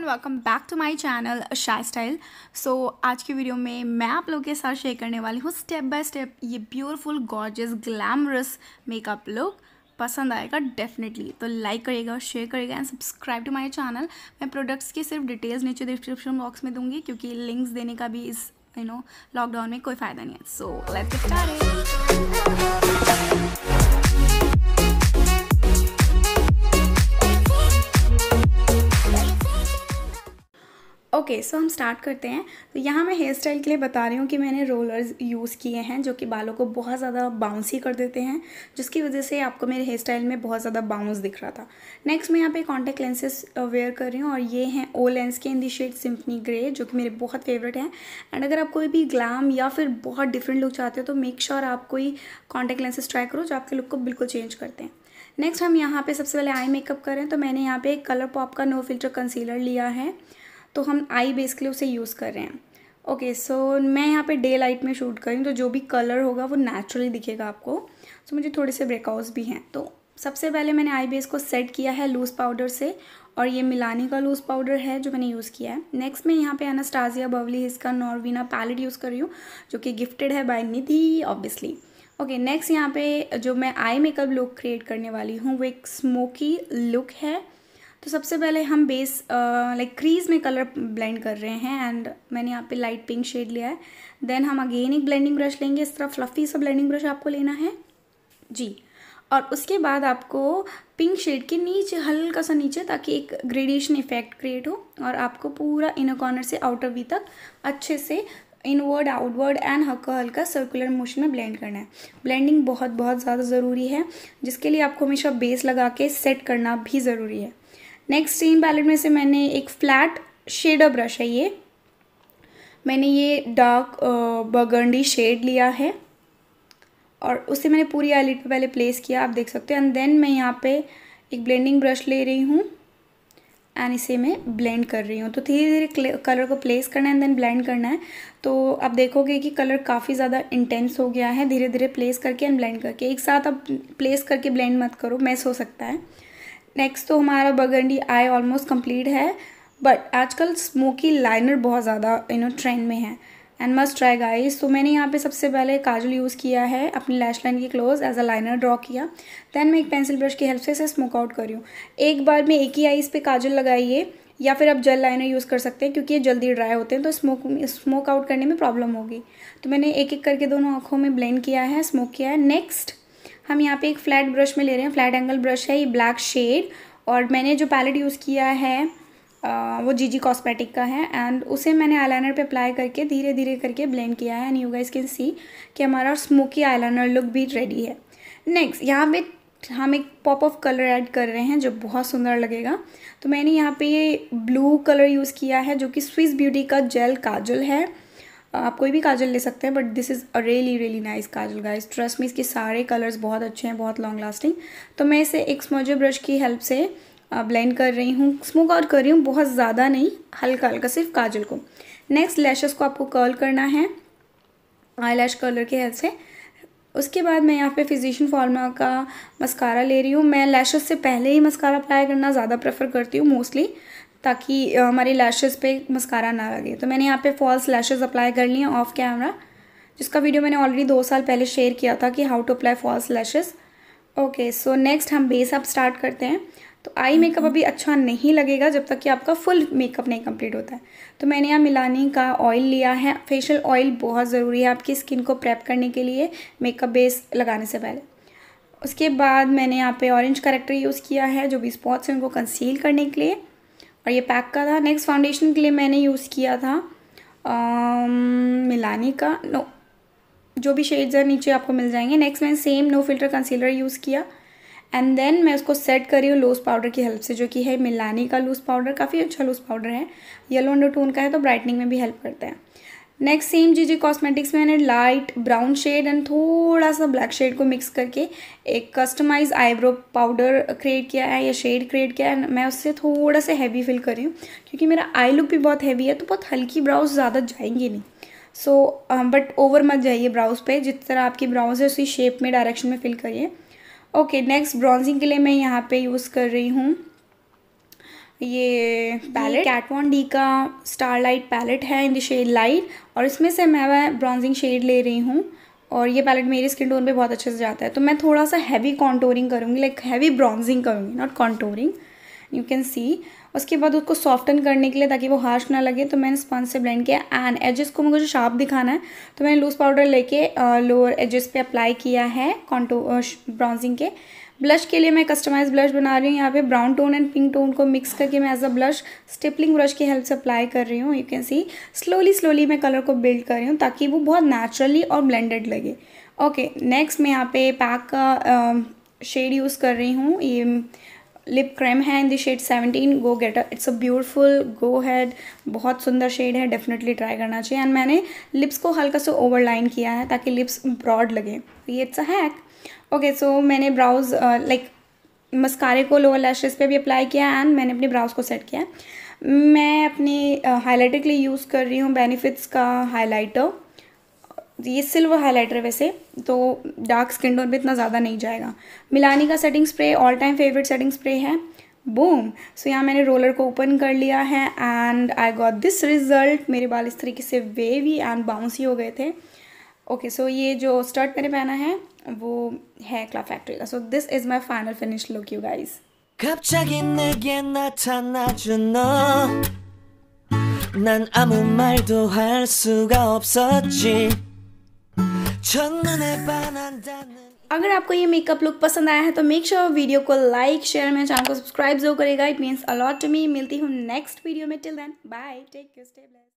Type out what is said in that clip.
Welcome back to my channel शाई style so आज की वीडियो में मैं आप लोगों के साथ शेयर करने वाली हूँ स्टेप बाय स्टेप ये beautiful gorgeous glamorous makeup look पसंद आएगा डेफिनेटली तो लाइक करिएगा शेयर करिएगा and subscribe to my channel मैं प्रोडक्ट्स की सिर्फ डिटेल्स नीचे डिस्क्रिप्शन बॉक्स में दूंगी क्योंकि लिंक्स देने का भी इस यू नो लॉकडाउन में कोई फ़ायदा नहीं है so let's start okay so हम स्टार्ट करते हैं तो यहाँ मैं हेयर स्टाइल के लिए बता रही हूँ कि मैंने रोलर्स यूज़ किए हैं जो कि बालों को बहुत ज़्यादा बाउंसी कर देते हैं जिसकी वजह से आपको मेरे हेयर स्टाइल में बहुत ज़्यादा बाउंस दिख रहा था नेक्स्ट मैं यहाँ पे कॉन्टेक्ट लेंसेज वेयर कर रही हूँ और ये हैं ओ लेंस के in the shade symphony grey जो कि मेरे बहुत फेवरेट हैं एंड अगर आप कोई भी ग्लैम या फिर बहुत डिफरेंट लुक चाहते हो तो मेक श्योर sure आप कोई कॉन्टेक्ट लेंसेज ट्राई करो जो आपके लुक को बिल्कुल चेंज करते हैं नेक्स्ट हम यहाँ पे सबसे पहले आई मेकअप करें तो मैंने यहाँ पे कलर पॉप का नो फिल्टर कंसीलर लिया है तो हम आई बेसिकली उसे यूज़ कर रहे हैं ओके okay, सो so, मैं यहाँ पे डे लाइट में शूट करी तो जो भी कलर होगा वो नेचुरली दिखेगा आपको सो so, मुझे थोड़े से ब्रेकआउट्स भी हैं तो सबसे पहले मैंने आई बेस को सेट किया है लूज़ पाउडर से और ये मिलानी का लूज़ पाउडर है जो मैंने यूज़ किया है नेक्स्ट मैं यहाँ पे अनास्टाजिया बवली इसका नॉर्वीना पैलेट यूज़ कर रही हूँ जो कि गिफ्टेड है by Nidhi obviously okay next यहाँ पे जो मैं आई मेकअप लुक क्रिएट करने वाली हूँ वो एक स्मोकी लुक है तो सबसे पहले हम बेस लाइक क्रीज में कलर ब्लेंड कर रहे हैं एंड मैंने यहाँ पे लाइट पिंक शेड लिया है देन हम अगेन एक ब्लेंडिंग ब्रश लेंगे इस तरह फ्लफ़ी सा ब्लेंडिंग ब्रश आपको लेना है जी और उसके बाद आपको पिंक शेड के नीचे हल्का सा नीचे ताकि एक ग्रेडिएशन इफेक्ट क्रिएट हो और आपको पूरा इनर कॉर्नर से आउटर वी तक अच्छे से इनवर्ड आउटवर्ड एंड हल्का हल्का सर्कुलर मोशन में ब्लेंड करना है ब्लेंडिंग बहुत बहुत ज़्यादा ज़रूरी है जिसके लिए आपको हमेशा बेस लगा के सेट करना भी ज़रूरी है नेक्स्ट स्टीम पैलेट में से मैंने एक फ्लैट शेडर ब्रश है ये मैंने ये डार्क बगंडी शेड लिया है और उसे मैंने पूरी आईलिड पे पहले प्लेस किया आप देख सकते हो एंड देन मैं यहाँ पे एक ब्लेंडिंग ब्रश ले रही हूँ एंड इसे मैं ब्लेंड कर रही हूँ तो धीरे धीरे कलर को प्लेस करना है एंड देन ब्लेंड करना है तो आप देखोगे कि कलर काफ़ी ज़्यादा इंटेंस हो गया है धीरे धीरे प्लेस करके एंड ब्लेंड करके एक साथ आप प्लेस करके ब्लेंड मत करो मैस हो सकता है नेक्स्ट तो हमारा बगंडी आई ऑलमोस्ट कंप्लीट है बट आजकल स्मोकी लाइनर बहुत ज़्यादा यू नो ट्रेंड में है एंड मस्ट ट्राई गाइस तो मैंने यहाँ पे सबसे पहले काजल यूज़ किया है अपनी लैश लाइन की close edge a liner draw किया दैन मैं एक पेंसिल ब्रश की हेल्प से इसे स्मोक आउट करी हूँ एक बार में एक ही आईज पे काजल लगाइए या फिर आप जेल लाइनर यूज़ कर सकते हैं क्योंकि ये जल्दी ड्राई होते हैं तो स्मोक स्मोक आउट करने में प्रॉब्लम होगी तो मैंने एक एक करके दोनों आँखों में ब्लेंड किया है स्मोक किया है नेक्स्ट हम यहाँ पे एक फ्लैट ब्रश में ले रहे हैं फ्लैट एंगल ब्रश है ये ब्लैक शेड और मैंने जो पैलेट यूज़ किया है वो जीजी कॉस्मेटिक का है एंड उसे मैंने आईलाइनर पे अप्लाई करके धीरे धीरे करके ब्लेंड किया है and you guys can see कि हमारा स्मोकी आईलाइनर लुक भी रेडी है नेक्स्ट यहाँ पे हम एक पॉप ऑफ कलर ऐड कर रहे हैं जो बहुत सुंदर लगेगा तो मैंने यहाँ पे ये ब्लू कलर यूज़ किया है जो कि स्विस ब्यूटी का जेल काजल है आप कोई भी काजल ले सकते हैं but this is a really really nice kajal guys trust me इसके सारे कलर्स बहुत अच्छे हैं बहुत लॉन्ग लास्टिंग तो मैं इसे एक स्मोजो ब्रश की हेल्प से ब्लेंड कर रही हूँ स्मूक आउट कर रही हूँ बहुत ज़्यादा नहीं हल्का हल्का सिर्फ काजल को नेक्स्ट लैशेस को आपको कर्ल करना है आई लैश कलर की हेल्प से उसके बाद मैं यहाँ पे फिजिशियन फार्मा का मस्कारा ले रही हूँ मैं लैशेस से पहले ही मस्कारा अप्लाई करना ज़्यादा प्रेफर करती हूँ मोस्टली ताकि हमारे लैशेज़ पे मस्कारा ना लगे तो मैंने यहाँ पे फॉल्स लैशेज़ अप्लाई कर लिए ऑफ कैमरा जिसका वीडियो मैंने ऑलरेडी दो साल पहले शेयर किया था कि how to apply false lashes okay so next हम बेस अप स्टार्ट करते हैं तो आई मेकअप हम्म। अभी अच्छा नहीं लगेगा जब तक कि आपका फुल मेकअप नहीं कंप्लीट होता है तो मैंने यहाँ मिलानी का ऑयल लिया है फेशियल ऑयल बहुत ज़रूरी है आपकी स्किन को प्रेप करने के लिए मेकअप बेस लगाने से पहले उसके बाद मैंने यहाँ पे ऑरेंज करेक्टर यूज़ किया है जो भी स्पॉट्स हैं उनको कंसील करने के लिए और ये पैक का था नेक्स्ट फाउंडेशन के लिए मैंने यूज़ किया था मिलानी um, का नो जो भी शेड्स है नीचे आपको मिल जाएंगे नेक्स्ट मैंने same no filter concealer use किया एंड देन मैं उसको सेट करी हूँ लूज़ पाउडर की हेल्प से जो कि है मिलानी का लूज़ पाउडर काफ़ी अच्छा लूज़ पाउडर है येलो अंडर टोन का है तो ब्राइटनिंग में भी हेल्प करता है next same G G cosmetics में मैंने लाइट ब्राउन शेड एंड थोड़ा सा ब्लैक शेड को मिक्स करके एक कस्टमाइज आईब्रो पाउडर क्रिएट किया है या शेड क्रिएट किया है मैं उससे थोड़ा सा हैवी फील कर रही हूँ क्योंकि मेरा आई लुक भी बहुत हैवी है तो बहुत हल्की ब्राउज ज़्यादा जाएंगी नहीं सो बट ओवर मत जाइए ब्राउज पर जिस तरह आपकी ब्राउज है उसी शेप में डायरेक्शन में फिल करिए ओके नेक्स्ट ब्राउजिंग के लिए मैं यहाँ पर यूज़ कर रही हूँ ये पैलेट कैटवॉन डी का स्टारलाइट पैलेट है इन द शेड लाइट और इसमें से मैं वह ब्रॉन्जिंग शेड ले रही हूँ और ये पैलेट मेरी स्किन टोन पे बहुत अच्छे से जाता है तो मैं थोड़ा सा हैवी कॉन्टोरिंग करूँगी लाइक हैवी ब्रॉन्जिंग करूँगी not contouring you can see उसके बाद उसको सॉफ्टन करने के लिए ताकि वो हार्श ना लगे तो मैंने स्पंज से ब्लेंड किया एंड एजेस को मुझे शार्प दिखाना है तो मैंने लूज़ पाउडर लेके लोअर uh, एजेस पे अप्लाई किया है कॉन्टो ब्राउजिंग uh, के ब्लश के लिए मैं कस्टमाइज ब्लश बना रही हूँ यहाँ पे brown tone and pink tone को मिक्स करके मैं as a blush stippling brush की हेल्प से अप्लाई कर रही हूँ you can see slowly slowly मैं कलर को बिल्ड कर रही हूँ ताकि वो बहुत नेचुरली और ब्लेंडेड लगे ओके नेक्स्ट मैं यहाँ पे पैक का शेड यूज़ कर रही हूँ ये लिप क्रेम है in the shade seventeen go get it's a beautiful go had बहुत सुंदर शेड है डेफिनेटली ट्राई करना चाहिए एंड मैंने लिप्स को हल्का सा ओवरलाइन किया है ताकि लिप्स ब्रॉड लगे ये it's a hack okay so मैंने ब्राउज लाइक मस्कारे को लोअर लैशेज़ पे भी अप्लाई किया एंड मैंने अपने ब्राउज को सेट किया मैं अपने हाईलाइटर uh, के लिए यूज़ कर रही हूँ बेनिफिट्स का हाईलाइटर ये सिल्वर हाईलाइटर वैसे तो डार्क स्किन टोन पे इतना ज़्यादा नहीं जाएगा मिलानी का setting spray all time favourite setting spray है बूम सो यहाँ मैंने रोलर को ओपन कर लिया है and I got this result मेरे बाल इस तरीके से वेवी एंड बाउंसी हो गए थे ओके सो ये जो स्टर्ट मैंने पहना है वो है क्ला फैक्ट्री का so this is my final finish look you guys अगर आपको ये मेकअप लुक पसंद आया है तो मेक श्योर sure वीडियो को लाइक शेयर मेरे चैनल को सब्सक्राइब जरूर करेगा it means a lot to me मिलती हूँ नेक्स्ट वीडियो में till then bye take you stay